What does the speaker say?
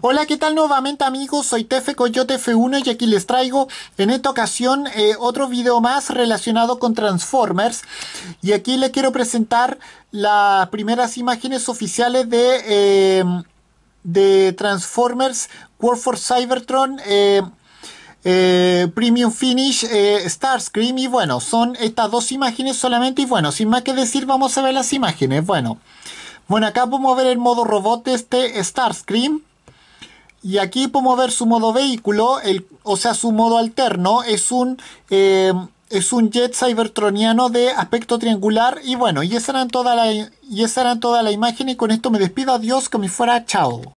Hola, ¿qué tal nuevamente amigos? Soy Tefe Coyote F1 y aquí les traigo en esta ocasión eh, otro video más relacionado con Transformers. Y aquí les quiero presentar las primeras imágenes oficiales de, em, de Transformers War for Cybertron. Em, eh, Premium Finish eh, Starscream y bueno, son estas dos imágenes solamente y bueno, sin más que decir vamos a ver las imágenes, bueno. Bueno, acá podemos ver el modo robot de este Starscream y aquí podemos ver su modo vehículo, el, o sea, su modo alterno, es un, em, es un jet cybertroniano de aspecto triangular. Y bueno, y esa era toda la, y esa toda la imagen y con esto me despido, adiós, que me fuera, chao.